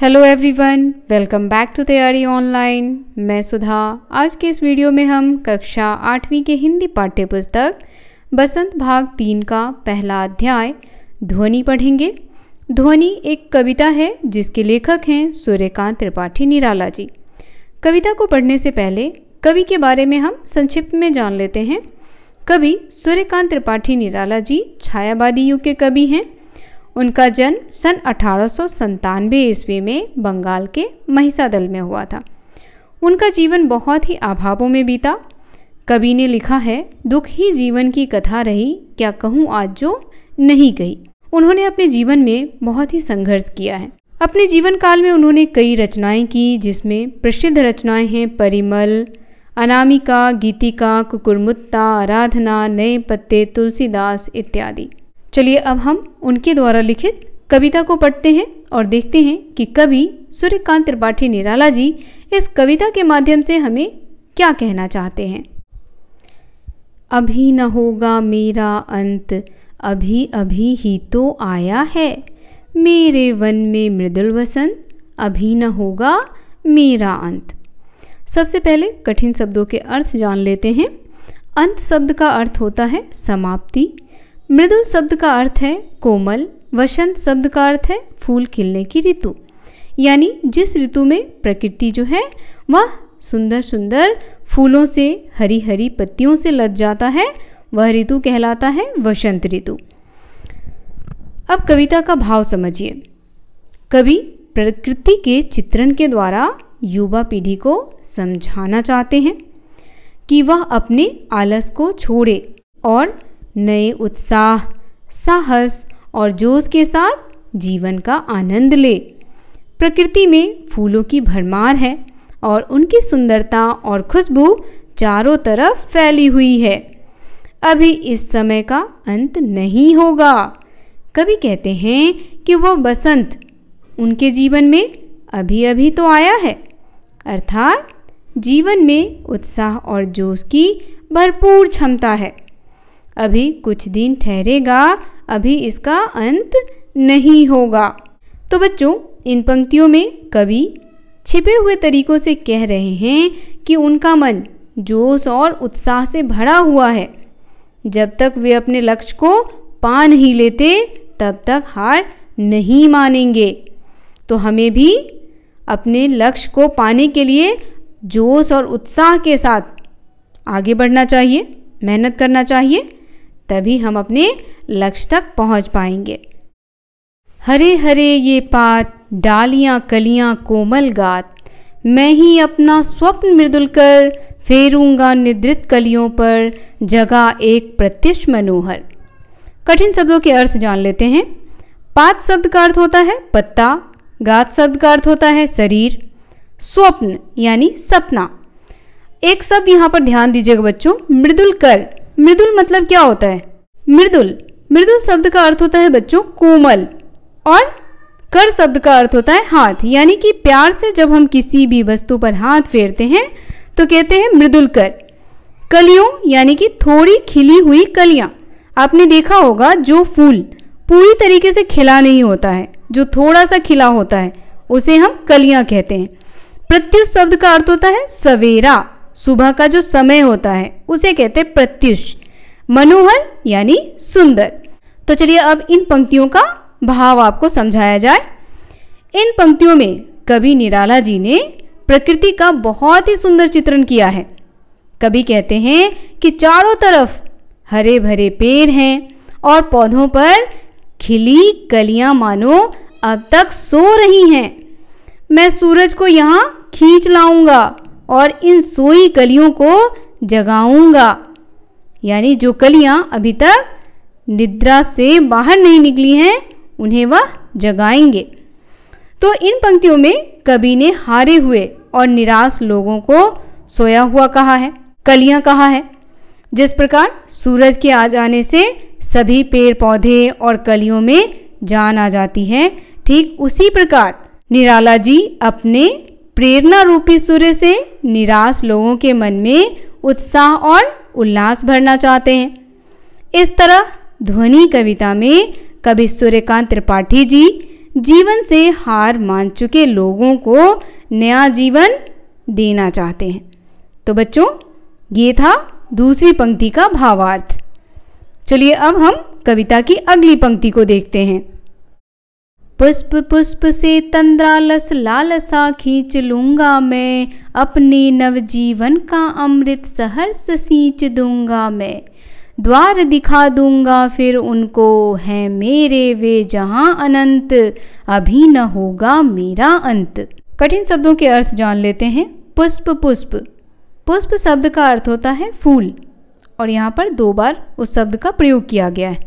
hello everyone welcome back to Taiyari online मैं सुधा आज के इस वीडियो में हम कक्षा आठवीं के हिंदी पाठ्य पुस्तक बसंत भाग तीन का पहला अध्याय ध्वनि पढ़ेंगे ध्वनि एक कविता है जिसके लेखक हैं सूर्यकांत त्रिपाठी निराला जी कविता को पढ़ने से पहले कवि के बारे में हम संक्षिप्त में जान लेते हैं कवि सूर्यकांत त्रिपाठी निराला जी छायावादी युग के कवि हैं उनका जन्म सन अठारह ईस्वी में बंगाल के महिषादल में हुआ था उनका जीवन बहुत ही अभावों में बीता कवि ने लिखा है दुख ही जीवन की कथा रही क्या कहूँ आज जो नहीं कही उन्होंने अपने जीवन में बहुत ही संघर्ष किया है अपने जीवन काल में उन्होंने कई रचनाएं की जिसमें प्रसिद्ध रचनाएं हैं परिमल अनामिका गीतिका कुकुरमुत्ता आराधना नए पत्ते तुलसीदास इत्यादि चलिए अब हम उनके द्वारा लिखित कविता को पढ़ते हैं और देखते हैं कि कवि सूर्यकांत त्रिपाठी निराला जी इस कविता के माध्यम से हमें क्या कहना चाहते हैं अभी न होगा मेरा अंत अभी अभी ही तो आया है मेरे वन में मृदुल वसंत अभी न होगा मेरा अंत सबसे पहले कठिन शब्दों के अर्थ जान लेते हैं अंत शब्द का अर्थ होता है समाप्ति मृदुल शब्द का अर्थ है कोमल वसंत शब्द का अर्थ है फूल खिलने की ऋतु यानी जिस ऋतु में प्रकृति जो है वह सुंदर सुंदर फूलों से हरी हरी पत्तियों से लद जाता है वह ऋतु कहलाता है वसंत ऋतु अब कविता का भाव समझिए कवि प्रकृति के चित्रण के द्वारा युवा पीढ़ी को समझाना चाहते हैं कि वह अपने आलस को छोड़े और नए उत्साह साहस और जोश के साथ जीवन का आनंद ले प्रकृति में फूलों की भरमार है और उनकी सुंदरता और खुशबू चारों तरफ फैली हुई है अभी इस समय का अंत नहीं होगा कभी कहते हैं कि वो बसंत उनके जीवन में अभी अभी तो आया है अर्थात जीवन में उत्साह और जोश की भरपूर क्षमता है अभी कुछ दिन ठहरेगा अभी इसका अंत नहीं होगा तो बच्चों इन पंक्तियों में कवि छिपे हुए तरीकों से कह रहे हैं कि उनका मन जोश और उत्साह से भरा हुआ है जब तक वे अपने लक्ष्य को पा नहीं लेते तब तक हार नहीं मानेंगे तो हमें भी अपने लक्ष्य को पाने के लिए जोश और उत्साह के साथ आगे बढ़ना चाहिए मेहनत करना चाहिए तभी हम अपने लक्ष्य तक पहुंच पाएंगे हरे हरे ये पात डालियां कलियां कोमल गात मैं ही अपना स्वप्न मृदुल कर फेरूंगा निद्रित कलियों पर जगा एक प्रत्यक्ष मनोहर कठिन शब्दों के अर्थ जान लेते हैं पात शब्द का अर्थ होता है पत्ता गात शब्द का अर्थ होता है शरीर स्वप्न यानी सपना एक शब्द यहाँ पर ध्यान दीजिएगा बच्चों मृदुल कर मृदुल मतलब क्या होता है मृदुल मृदुल शब्द का अर्थ होता है बच्चों कोमल और कर शब्द का अर्थ होता है हाथ यानी कि प्यार से जब हम किसी भी वस्तु पर हाथ फेरते हैं तो कहते हैं मृदुल कर कलियों यानी कि थोड़ी खिली हुई कलियां आपने देखा होगा जो फूल पूरी तरीके से खिला नहीं होता है जो थोड़ा सा खिला होता है उसे हम कलियां कहते हैं प्रत्युष शब्द का अर्थ होता है सवेरा सुबह का जो समय होता है उसे कहते हैं प्रत्युष मनोहर यानी सुंदर तो चलिए अब इन पंक्तियों का भाव आपको समझाया जाए इन पंक्तियों में कवि निराला जी ने प्रकृति का बहुत ही सुंदर चित्रण किया है कभी कहते हैं कि चारों तरफ हरे भरे पेड़ हैं और पौधों पर खिली कलियां मानो अब तक सो रही हैं मैं सूरज को यहाँ खींच लाऊंगा और इन सोई कलियों को जगाऊंगा यानी जो कलियां अभी तक निद्रा से बाहर नहीं निकली हैं उन्हें वह जगाएंगे तो इन पंक्तियों में कवि ने हारे हुए और निराश लोगों को सोया हुआ कहा है कलियां कहा है जिस प्रकार सूरज के आ जाने से सभी पेड़ पौधे और कलियों में जान आ जाती है ठीक उसी प्रकार निराला जी अपने प्रेरणा रूपी सूर्य से निराश लोगों के मन में उत्साह और उल्लास भरना चाहते हैं इस तरह ध्वनि कविता में कवि सूर्यकांत त्रिपाठी जी जीवन से हार मान चुके लोगों को नया जीवन देना चाहते हैं तो बच्चों ये था दूसरी पंक्ति का भावार्थ चलिए अब हम कविता की अगली पंक्ति को देखते हैं पुष्प पुष्प से तंद्रालस लालसा खींच लूंगा मैं अपने नवजीवन का अमृत सहर्ष सींच दूंगा मैं द्वार दिखा दूंगा फिर उनको है मेरे वे जहां अनंत अभी न होगा मेरा अंत कठिन शब्दों के अर्थ जान लेते हैं पुष्प पुष्प पुष्प शब्द का अर्थ होता है फूल और यहाँ पर दो बार उस शब्द का प्रयोग किया गया है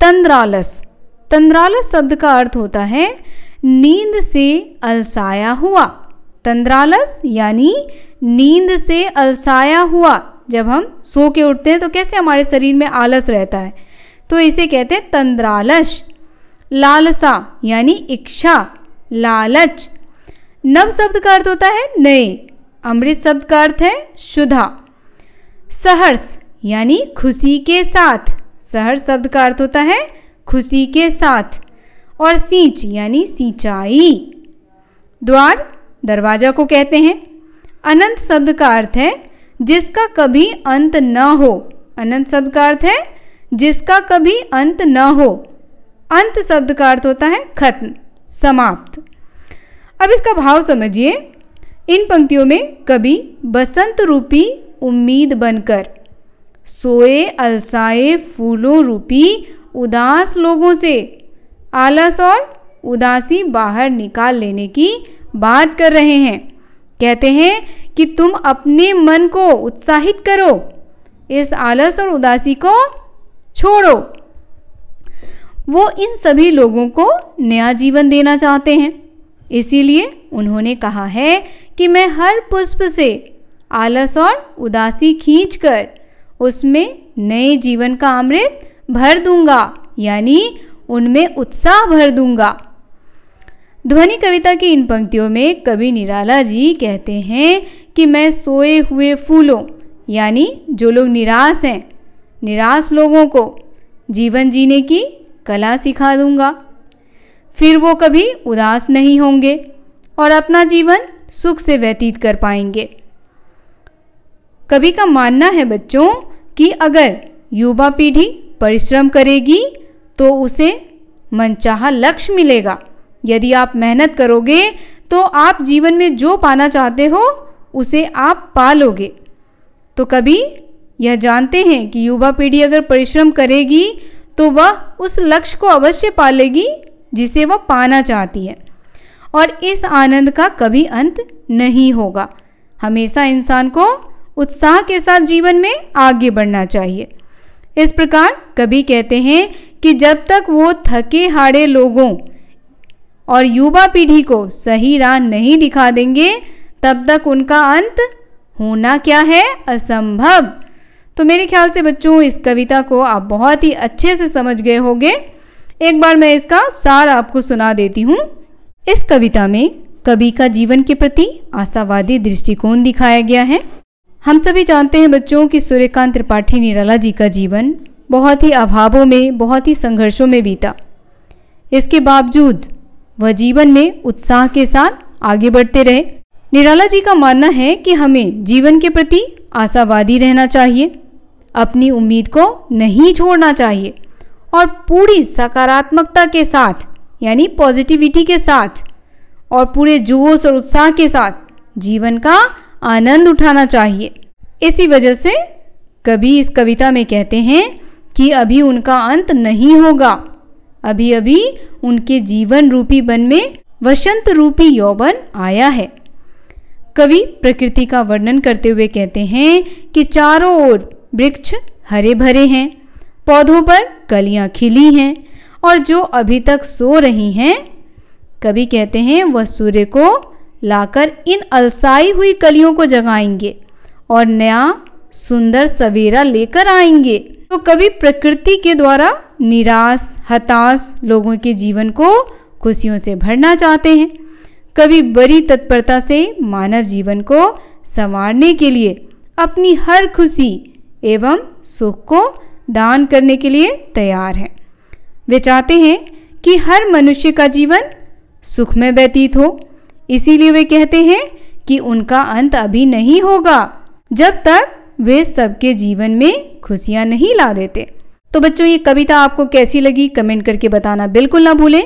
तंद्रालस तंद्रालस शब्द का अर्थ होता है नींद से अलसाया हुआ तंद्रालस यानी नींद से अलसाया हुआ जब हम सो के उठते हैं तो कैसे हमारे शरीर में आलस रहता है तो इसे कहते हैं तंद्रालस लालसा यानी इच्छा लालच नव शब्द का अर्थ होता है नए अमृत शब्द का अर्थ है शुद्धा सहर्ष यानी खुशी के साथ सहर्ष शब्द का अर्थ होता है खुशी के साथ और सींच यानी सिंचाई द्वार दरवाजा को कहते हैं अनंत शब्द का अर्थ है जिसका कभी अंत न हो अनंत शब्द का अर्थ है जिसका कभी अंत न हो अंत शब्द का अर्थ होता है खत्म समाप्त अब इसका भाव समझिए इन पंक्तियों में कभी बसंत रूपी उम्मीद बनकर सोए अलसाए फूलों रूपी उदास लोगों से आलस और उदासी बाहर निकाल लेने की बात कर रहे हैं कहते हैं कि तुम अपने मन को उत्साहित करो इस आलस और उदासी को छोड़ो वो इन सभी लोगों को नया जीवन देना चाहते हैं इसीलिए उन्होंने कहा है कि मैं हर पुष्प से आलस और उदासी खींचकर उसमें नए जीवन का अमृत भर दूंगा यानी उनमें उत्साह भर दूंगा ध्वनि कविता की इन पंक्तियों में कवि निराला जी कहते हैं कि मैं सोए हुए फूलों यानी जो लोग निराश हैं निराश लोगों को जीवन जीने की कला सिखा दूंगा फिर वो कभी उदास नहीं होंगे और अपना जीवन सुख से व्यतीत कर पाएंगे कभी का मानना है बच्चों कि अगर युवा पीढ़ी परिश्रम करेगी तो उसे मनचाहा लक्ष्य मिलेगा यदि आप मेहनत करोगे तो आप जीवन में जो पाना चाहते हो उसे आप पा लोगे तो कभी यह जानते हैं कि युवा पीढ़ी अगर परिश्रम करेगी तो वह उस लक्ष्य को अवश्य पालेगी जिसे वह पाना चाहती है और इस आनंद का कभी अंत नहीं होगा हमेशा इंसान को उत्साह के साथ जीवन में आगे बढ़ना चाहिए इस प्रकार कभी कहते हैं कि जब तक वो थके हारे लोगों और युवा पीढ़ी को सही राह नहीं दिखा देंगे तब तक उनका अंत होना क्या है असंभव तो मेरे ख्याल से बच्चों इस कविता को आप बहुत ही अच्छे से समझ गए होंगे एक बार मैं इसका सार आपको सुना देती हूँ इस कविता में कवि का जीवन के प्रति आशावादी दृष्टिकोण दिखाया गया है हम सभी जानते हैं बच्चों की सूर्यकांत त्रिपाठी निराला जी का जीवन बहुत ही अभावों में बहुत ही संघर्षों में बीता इसके बावजूद वह जीवन में उत्साह के साथ आगे बढ़ते रहे निराला जी का मानना है कि हमें जीवन के प्रति आशावादी रहना चाहिए अपनी उम्मीद को नहीं छोड़ना चाहिए और पूरी सकारात्मकता के साथ यानी पॉजिटिविटी के साथ और पूरे जोश और उत्साह के साथ जीवन का आनंद उठाना चाहिए इसी वजह से कभी इस कविता में कहते हैं कि अभी उनका अंत नहीं होगा अभी अभी उनके जीवन रूपी वन में वसंत रूपी यौवन आया है कवि प्रकृति का वर्णन करते हुए कहते हैं कि चारों ओर वृक्ष हरे भरे हैं पौधों पर कलियां खिली हैं और जो अभी तक सो रही हैं कवि कहते हैं वह सूर्य को लाकर इन अलसाई हुई कलियों को जगाएंगे और नया सुंदर सवेरा लेकर आएंगे तो कभी प्रकृति के द्वारा निराश हताश लोगों के जीवन को खुशियों से भरना चाहते हैं कभी बड़ी तत्परता से मानव जीवन को संवारने के लिए अपनी हर खुशी एवं सुख को दान करने के लिए तैयार हैं वे चाहते हैं कि हर मनुष्य का जीवन सुख में व्यतीत हो इसीलिए वे कहते हैं कि उनका अंत अभी नहीं होगा जब तक वे सबके जीवन में खुशियां नहीं ला देते तो बच्चों ये कविता आपको कैसी लगी कमेंट करके बताना बिल्कुल ना भूलें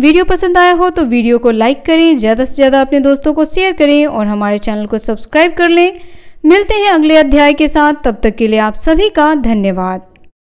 वीडियो पसंद आया हो तो वीडियो को लाइक करें ज़्यादा से ज़्यादा अपने दोस्तों को शेयर करें और हमारे चैनल को सब्सक्राइब कर लें मिलते हैं अगले अध्याय के साथ तब तक के लिए आप सभी का धन्यवाद